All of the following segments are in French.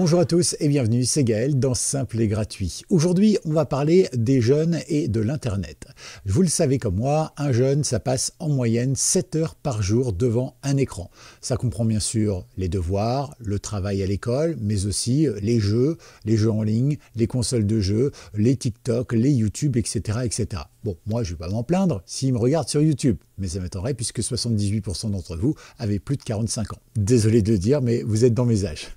Bonjour à tous et bienvenue, c'est Gaël dans Simple et Gratuit. Aujourd'hui, on va parler des jeunes et de l'Internet. Vous le savez comme moi, un jeune, ça passe en moyenne 7 heures par jour devant un écran. Ça comprend bien sûr les devoirs, le travail à l'école, mais aussi euh, les jeux, les jeux en ligne, les consoles de jeux, les TikTok, les YouTube, etc. etc. Bon, moi, je vais pas m'en plaindre s'ils me regardent sur YouTube, mais ça m'étonnerait puisque 78% d'entre vous avaient plus de 45 ans. Désolé de le dire, mais vous êtes dans mes âges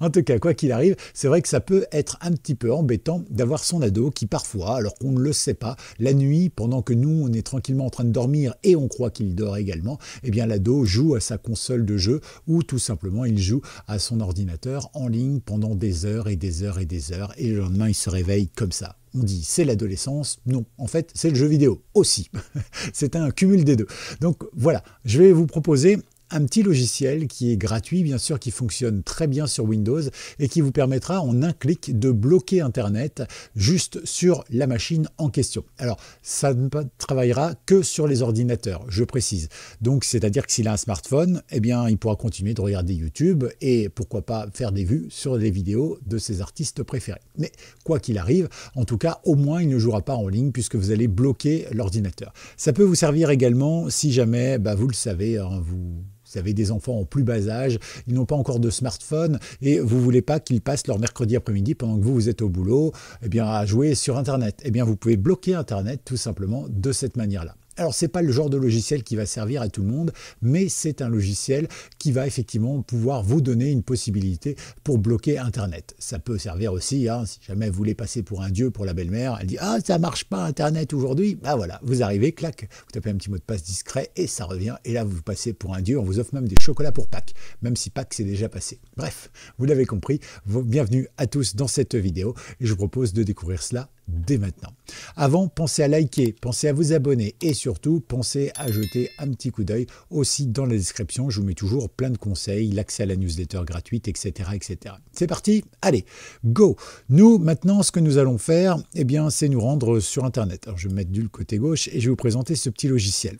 en tout cas, quoi qu'il arrive, c'est vrai que ça peut être un petit peu embêtant d'avoir son ado qui parfois, alors qu'on ne le sait pas, la nuit, pendant que nous on est tranquillement en train de dormir et on croit qu'il dort également, eh bien l'ado joue à sa console de jeu ou tout simplement il joue à son ordinateur en ligne pendant des heures et des heures et des heures et le lendemain il se réveille comme ça on dit c'est l'adolescence. Non, en fait, c'est le jeu vidéo aussi. c'est un cumul des deux. Donc voilà, je vais vous proposer un petit logiciel qui est gratuit, bien sûr, qui fonctionne très bien sur Windows et qui vous permettra en un clic de bloquer Internet juste sur la machine en question. Alors, ça ne travaillera que sur les ordinateurs, je précise. Donc, c'est-à-dire que s'il a un smartphone, eh bien, il pourra continuer de regarder YouTube et pourquoi pas faire des vues sur les vidéos de ses artistes préférés. Mais quoi qu'il arrive, en tout cas, au moins, il ne jouera pas en ligne puisque vous allez bloquer l'ordinateur. Ça peut vous servir également si jamais, bah, vous le savez, hein, vous vous avez des enfants en plus bas âge, ils n'ont pas encore de smartphone et vous voulez pas qu'ils passent leur mercredi après-midi pendant que vous vous êtes au boulot, eh bien à jouer sur Internet. Eh bien vous pouvez bloquer Internet tout simplement de cette manière-là. Alors c'est pas le genre de logiciel qui va servir à tout le monde, mais c'est un logiciel qui va effectivement pouvoir vous donner une possibilité pour bloquer Internet. Ça peut servir aussi, hein, si jamais vous voulez passer pour un dieu pour la belle-mère, elle dit ah ça marche pas Internet aujourd'hui, bah voilà, vous arrivez, clac, vous tapez un petit mot de passe discret et ça revient, et là vous passez pour un dieu, on vous offre même des chocolats pour Pâques, même si Pâques c'est déjà passé. Bref, vous l'avez compris, bienvenue à tous dans cette vidéo et je vous propose de découvrir cela dès maintenant. Avant, pensez à liker, pensez à vous abonner et surtout pensez à jeter un petit coup d'œil aussi dans la description. Je vous mets toujours plein de conseils, l'accès à la newsletter gratuite, etc. etc. C'est parti, allez, go Nous, maintenant, ce que nous allons faire, eh bien, c'est nous rendre sur Internet. Alors, je vais me mettre du côté gauche et je vais vous présenter ce petit logiciel.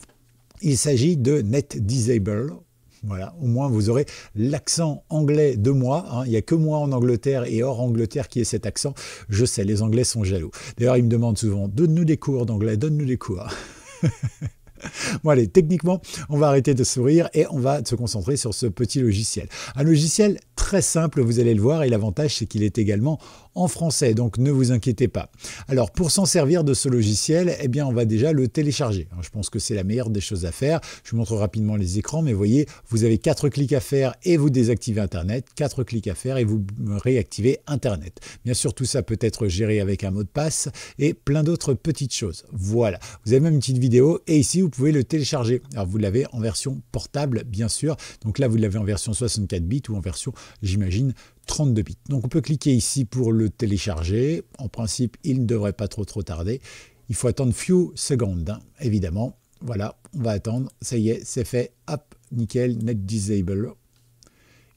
Il s'agit de NetDisable. Voilà, au moins vous aurez l'accent anglais de moi. Hein. Il n'y a que moi en Angleterre et hors Angleterre qui ait cet accent. Je sais, les Anglais sont jaloux. D'ailleurs, ils me demandent souvent, donne-nous des cours d'anglais, donne-nous des cours. Bon allez, techniquement, on va arrêter de sourire et on va se concentrer sur ce petit logiciel. Un logiciel très simple, vous allez le voir, et l'avantage c'est qu'il est également en français, donc ne vous inquiétez pas. Alors pour s'en servir de ce logiciel, eh bien on va déjà le télécharger. Je pense que c'est la meilleure des choses à faire. Je vous montre rapidement les écrans, mais voyez, vous avez quatre clics à faire et vous désactivez Internet, quatre clics à faire et vous réactivez Internet. Bien sûr, tout ça peut être géré avec un mot de passe et plein d'autres petites choses. Voilà, vous avez même une petite vidéo et ici vous pouvez le télécharger. Alors vous l'avez en version portable bien sûr. Donc là vous l'avez en version 64 bits ou en version j'imagine 32 bits. Donc on peut cliquer ici pour le télécharger. En principe il ne devrait pas trop trop tarder. Il faut attendre few secondes hein, évidemment. Voilà on va attendre. Ça y est c'est fait. Hop nickel net disable.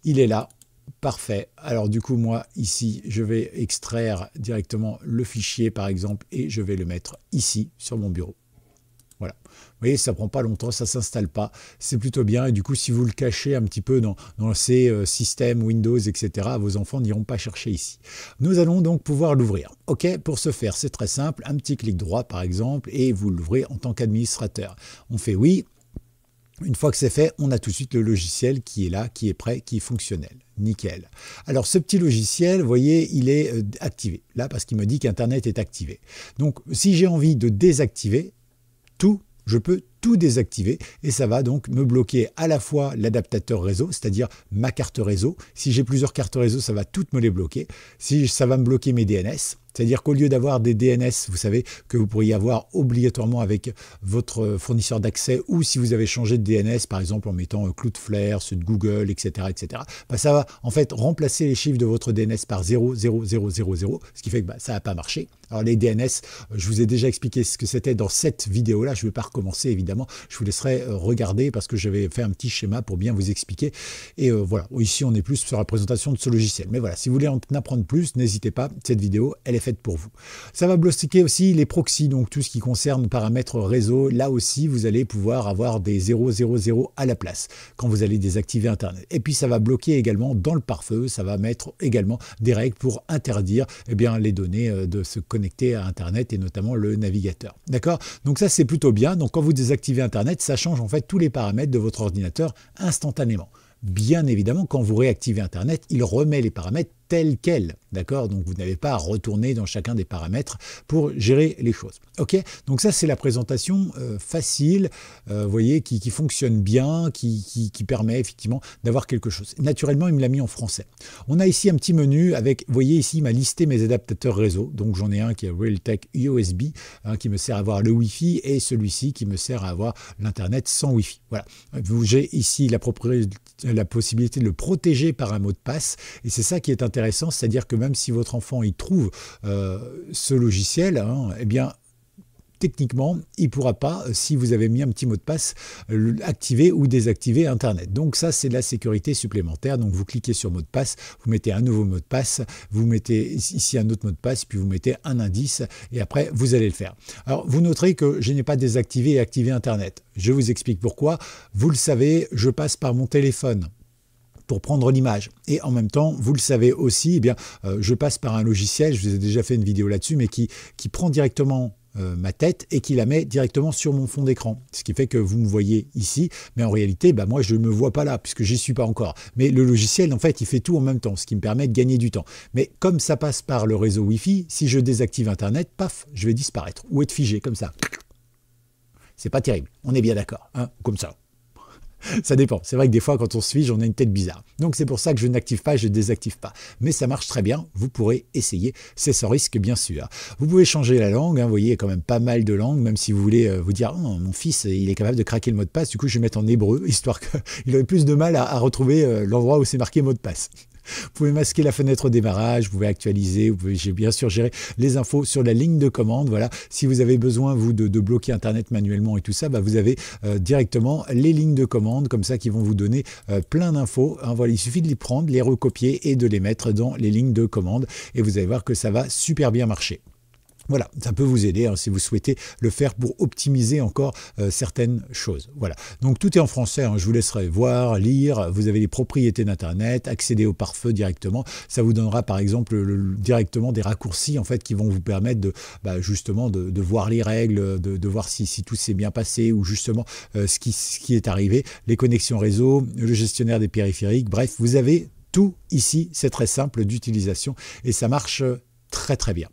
Il est là. Parfait. Alors du coup, moi, ici, je vais extraire directement le fichier, par exemple, et je vais le mettre ici, sur mon bureau. Voilà. Vous voyez, ça prend pas longtemps, ça s'installe pas, c'est plutôt bien. Et du coup, si vous le cachez un petit peu dans, ces euh, systèmes Windows, etc., vos enfants n'iront pas chercher ici. Nous allons donc pouvoir l'ouvrir. OK, pour ce faire, c'est très simple. Un petit clic droit, par exemple, et vous l'ouvrez en tant qu'administrateur. On fait oui. Une fois que c'est fait, on a tout de suite le logiciel qui est là, qui est prêt, qui est fonctionnel. Nickel. Alors ce petit logiciel, vous voyez, il est euh, activé. Là, parce qu'il me dit qu'Internet est activé. Donc si j'ai envie de désactiver, tout, je peux tout désactiver et ça va donc me bloquer à la fois l'adaptateur réseau, c'est-à-dire ma carte réseau. Si j'ai plusieurs cartes réseau, ça va toutes me les bloquer. Si ça va me bloquer mes DNS, c'est-à-dire qu'au lieu d'avoir des DNS, vous savez, que vous pourriez avoir obligatoirement avec votre fournisseur d'accès, ou si vous avez changé de DNS, par exemple en mettant euh, Cloudflare, ceux de Google, etc., etc., bah, ça va en fait remplacer les chiffres de votre DNS par 0, 0, 0, 0, 0 ce qui fait que bah, ça n'a pas marché. Alors les DNS, euh, je vous ai déjà expliqué ce que c'était dans cette vidéo-là, je ne vais pas recommencer évidemment je vous laisserai euh, regarder parce que j'avais fait un petit schéma pour bien vous expliquer. Et euh, voilà, ici on est plus sur la présentation de ce logiciel. Mais voilà, si vous voulez en apprendre plus, n'hésitez pas, cette vidéo, elle est faite pour vous. Ça va bloquer aussi les proxys, donc tout ce qui concerne paramètres réseau. Là aussi, vous allez pouvoir avoir des 000 à la place quand vous allez désactiver Internet. Et puis ça va bloquer également dans le pare-feu, ça va mettre également des règles pour interdire et eh bien, les données euh, de se connecter à Internet et notamment le navigateur. D'accord Donc ça c'est plutôt bien. Donc quand vous désactivez Internet, ça change en fait tous les paramètres de votre ordinateur instantanément. Bien évidemment, quand vous réactivez Internet, il remet les paramètres tel quel, D'accord Donc vous n'avez pas à retourner dans chacun des paramètres pour gérer les choses. Ok Donc ça c'est la présentation euh, facile, euh, voyez, qui, fonctionne bien, qui, permet effectivement d'avoir quelque chose. Naturellement, il me l'a mis en français. On a ici un petit menu avec, voyez ici, m'a listé mes adaptateurs réseau. Donc j'en ai un qui est Realtek USB, hein, qui me sert à avoir le Wi-Fi, et celui-ci qui me sert à avoir l'Internet sans Wi-Fi. Voilà. J'ai ici la, la possibilité de le protéger par un mot de passe, et c'est ça qui est intéressant c'est-à-dire que même si votre enfant y trouve euh, ce logiciel, hein, eh bien, techniquement, il ne pourra pas, euh, si vous avez mis un petit mot de passe, euh, activer ou désactiver Internet. Donc ça, c'est la sécurité supplémentaire. Donc vous cliquez sur mot de passe, vous mettez un nouveau mot de passe, vous mettez ici un autre mot de passe, puis vous mettez un indice, et après, vous allez le faire. Alors, vous noterez que je n'ai pas désactivé et activé Internet. Je vous explique pourquoi. Vous le savez, je passe par mon téléphone pour prendre l'image. Et en même temps, vous le savez aussi, eh bien, euh, je passe par un logiciel, je vous ai déjà fait une vidéo là-dessus, mais qui, qui prend directement euh, ma tête et qui la met directement sur mon fond d'écran. Ce qui fait que vous me voyez ici, mais en réalité, bah, moi, je ne me vois pas là, puisque j'y suis pas encore. Mais le logiciel, en fait, il fait tout en même temps, ce qui me permet de gagner du temps. Mais comme ça passe par le réseau Wi-Fi, si je désactive Internet, paf, je vais disparaître ou être figé comme ça. C'est pas terrible, on est bien d'accord, hein comme ça. ça dépend. C'est vrai que des fois, quand on se j'en ai une tête bizarre. Donc c'est pour ça que je n'active pas, je désactive pas. Mais ça marche très bien. Vous pourrez essayer. C'est sans risque, bien sûr. Vous pouvez changer la langue. Hein. Vous voyez, il y a quand même pas mal de langues. Même si vous voulez euh, vous dire, oh, mon fils, il est capable de craquer le mot de passe. Du coup, je vais mettre en hébreu, histoire qu'il aurait plus de mal à, à retrouver euh, l'endroit où c'est marqué mot de passe. Vous pouvez masquer la fenêtre au démarrage, vous pouvez actualiser, vous pouvez bien sûr gérer les infos sur la ligne de commande. Voilà, si vous avez besoin vous de, bloquer Internet manuellement et tout ça, bah, vous avez euh, directement les lignes de commande comme ça qui vont vous donner euh, plein d'infos. Hein, voilà, il suffit de les prendre, les recopier et de les mettre dans les lignes de commande et vous allez voir que ça va super bien marcher. Voilà, ça peut vous aider hein, si vous souhaitez le faire pour optimiser encore euh, certaines choses. Voilà, donc tout est en français, hein, je vous laisserai voir, lire, vous avez les propriétés d'Internet, accéder au pare-feu directement, ça vous donnera par exemple directement des raccourcis en fait qui vont vous permettre de bah, justement de, voir les règles, de, voir si, tout s'est bien passé ou justement euh, ce, qui, ce qui est arrivé, les connexions réseau, le gestionnaire des périphériques, bref, vous avez tout ici, c'est très simple d'utilisation et ça marche euh, très très bien.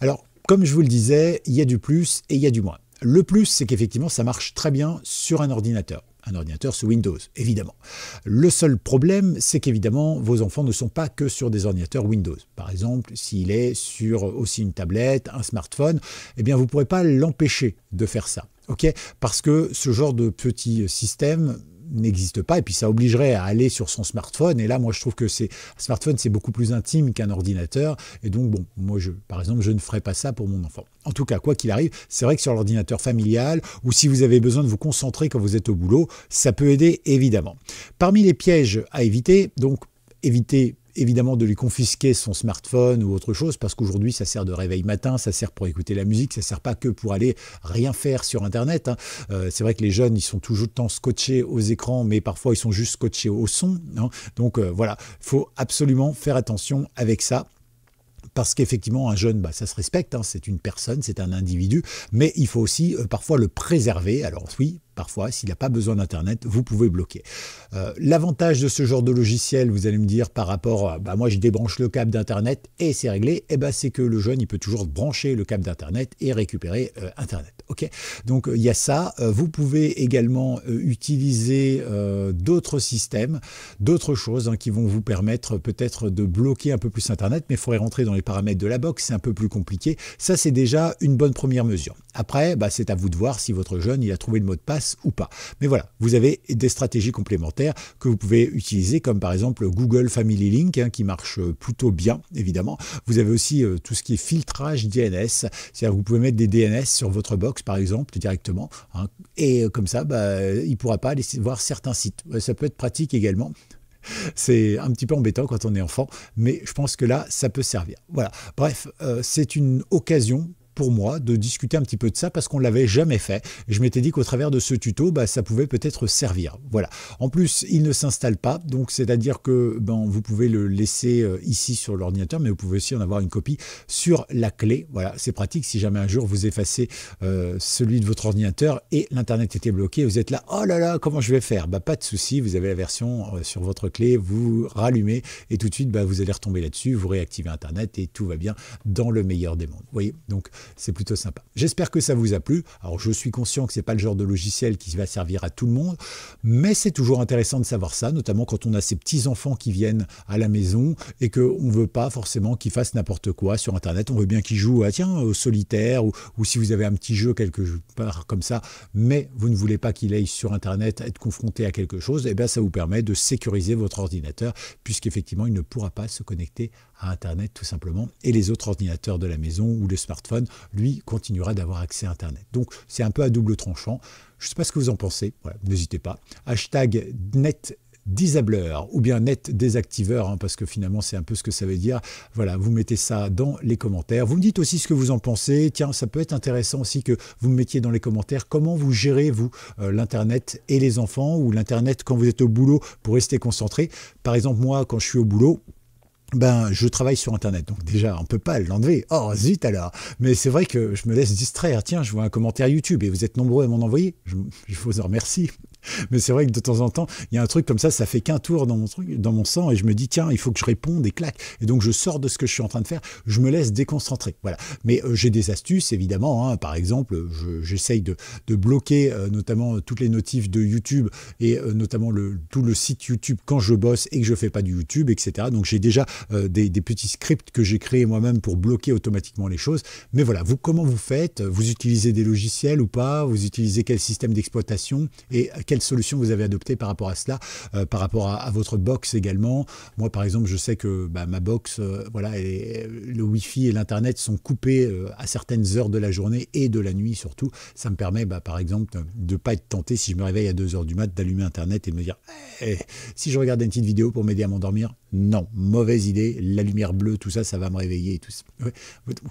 Alors, comme je vous le disais, il y a du plus et il y a du moins. Le plus, c'est qu'effectivement, ça marche très bien sur un ordinateur un ordinateur sous Windows, évidemment. Le seul problème, c'est qu'évidemment, vos enfants ne sont pas que sur des ordinateurs Windows. Par exemple, s'il est sur aussi une tablette, un smartphone, eh bien, vous ne pourrez pas l'empêcher de faire ça. ok Parce que ce genre de petit système n'existe pas. Et puis ça obligerait à aller sur son smartphone. Et là, moi, je trouve que c'est smartphone, c'est beaucoup plus intime qu'un ordinateur. Et donc, bon, moi, je, par exemple, je ne ferai pas ça pour mon enfant. En tout cas, quoi qu'il arrive, c'est vrai que sur l'ordinateur familial, ou si vous avez besoin de vous concentrer quand vous êtes au boulot, ça peut aider évidemment. Parmi les pièges à éviter, donc éviter évidemment de lui confisquer son smartphone ou autre chose, parce qu'aujourd'hui ça sert de réveil matin, ça sert pour écouter la musique, ça sert pas que pour aller rien faire sur Internet. Hein. Euh, c'est vrai que les jeunes, ils sont toujours le temps scotchés aux écrans, mais parfois ils sont juste scotchés au son. Hein. Donc voilà, euh, voilà, faut absolument faire attention avec ça parce qu'effectivement, un jeune, bah, ça se respecte, hein, c'est une personne, c'est un individu, mais il faut aussi euh, parfois le préserver. Alors oui, parfois, s'il n'a pas besoin d'Internet, vous pouvez bloquer. Euh, l'avantage de ce genre de logiciel, vous allez me dire, par rapport à bah, moi, je débranche le câble d'Internet et c'est réglé, et eh ben, c'est que le jeune, il peut toujours brancher le câble d'Internet et récupérer euh, Internet. ok Donc, euh, il y a ça. vous pouvez également utiliser d'autres systèmes, d'autres choses hein, qui vont vous permettre peut-être de bloquer un peu plus Internet, mais il faudrait rentrer dans les paramètres de la box, c'est un peu plus compliqué. Ça, c'est déjà une bonne première mesure. Après, bah, c'est à vous de voir si votre jeune, il a trouvé le mot de passe ou pas. Mais voilà, vous avez des stratégies complémentaires que vous pouvez utiliser, comme par exemple Google Family Link, hein, qui marche euh, plutôt bien, évidemment. Vous avez aussi euh, tout ce qui est filtrage DNS, c'est-à-dire vous pouvez mettre des DNS sur votre box, par exemple, directement, hein. et euh, comme ça, bah, il ne pourra pas aller voir certains sites. Ça peut être pratique également. C'est un petit peu embêtant quand on est enfant, mais je pense que là, ça peut servir. Voilà. Bref, c'est une occasion pour moi de discuter un petit peu de ça parce qu'on l'avait jamais fait. Je m'étais dit qu'au travers de ce tuto, bah, ça pouvait peut-être servir. Voilà. En plus, il ne s'installe pas, donc c'est-à-dire que ben, vous pouvez le laisser euh, ici sur l'ordinateur, mais vous pouvez aussi en avoir une copie sur la clé. Voilà, c'est pratique si jamais un jour vous effacez euh, celui de votre ordinateur et l'internet était bloqué, vous êtes là, oh là là, comment je vais faire Bah pas de souci, vous avez la version euh, sur votre clé, vous rallumez et tout de suite, bah, vous allez retomber là-dessus, vous réactivez internet et tout va bien dans le meilleur des mondes. Vous voyez, donc c'est plutôt sympa. J'espère que ça vous a plu. Alors je suis conscient que ce c'est pas le genre de logiciel qui va servir à tout le monde, mais c'est toujours intéressant de savoir ça, notamment quand on a ces petits enfants qui viennent à la maison et qu'on veut pas forcément qu'ils fassent n'importe quoi sur Internet. On veut bien qu'ils jouent à ah, tiens au solitaire ou, ou, si vous avez un petit jeu quelque part comme ça, mais vous ne voulez pas qu'il aille sur Internet être confronté à quelque chose, et eh bien ça vous permet de sécuriser votre ordinateur puisqu'effectivement il ne pourra pas se connecter à Internet tout simplement et les autres ordinateurs de la maison ou le smartphone lui continuera d'avoir accès à Internet. Donc c'est un peu à double tranchant. Je ne sais pas ce que vous en pensez, n'hésitez pas. Hashtag net ou bien net désactiveur, hein, parce que finalement c'est un peu ce que ça veut dire. Voilà, vous mettez ça dans les commentaires. Vous me dites aussi ce que vous en pensez. Tiens, ça peut être intéressant aussi que vous me mettiez dans les commentaires comment vous gérez, vous, euh, l'Internet et les enfants, ou l'Internet quand vous êtes au boulot pour rester concentré. Par exemple, moi, quand je suis au boulot, ben, je travaille sur Internet, donc déjà, on peut pas l'enlever. Oh, zut alors Mais c'est vrai que je me laisse distraire. Tiens, je vois un commentaire YouTube et vous êtes nombreux à m'en envoyer. Je, je vous en remercie. Mais c'est vrai que de temps en temps, il y a un truc comme ça, ça fait qu'un tour dans mon truc, dans mon sang, et je me dis tiens, il faut que je réponde et claque. Et donc je sors de ce que je suis en train de faire, je me laisse déconcentrer. Voilà. Mais euh, j'ai des astuces évidemment. Hein. Par exemple, j'essaye de, de, bloquer euh, notamment euh, toutes les notifs de YouTube et notamment le, tout le site YouTube quand je bosse et que je fais pas du YouTube, etc. Donc j'ai déjà des, des, petits scripts que j'ai créés moi-même pour bloquer automatiquement les choses. Mais voilà, vous comment vous faites Vous utilisez des logiciels ou pas Vous utilisez quel système d'exploitation et solution vous avez adopté par rapport à cela, euh, par rapport à, votre box également. Moi, par exemple, je sais que bah, ma box, euh, voilà, et, le wifi et l'Internet sont coupés euh, à certaines heures de la journée et de la nuit surtout. Ça me permet, bah, par exemple, de pas être tenté, si je me réveille à 2 heures du mat, d'allumer Internet et me dire, eh, si je regarde une petite vidéo pour m'aider à m'endormir, non, mauvaise idée, la lumière bleue, tout ça, ça va me réveiller et tout ça.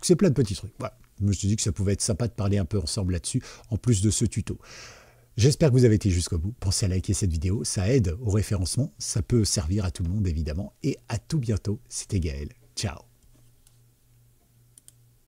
C'est plein de petits trucs. Voilà. Je me suis dit que ça pouvait être sympa de parler un peu ensemble là-dessus, en plus de ce tuto. J'espère que vous avez été jusqu'au bout. Pensez à liker cette vidéo, ça aide au référencement, ça peut servir à tout le monde évidemment. Et à tout bientôt, c'était Gaël. Ciao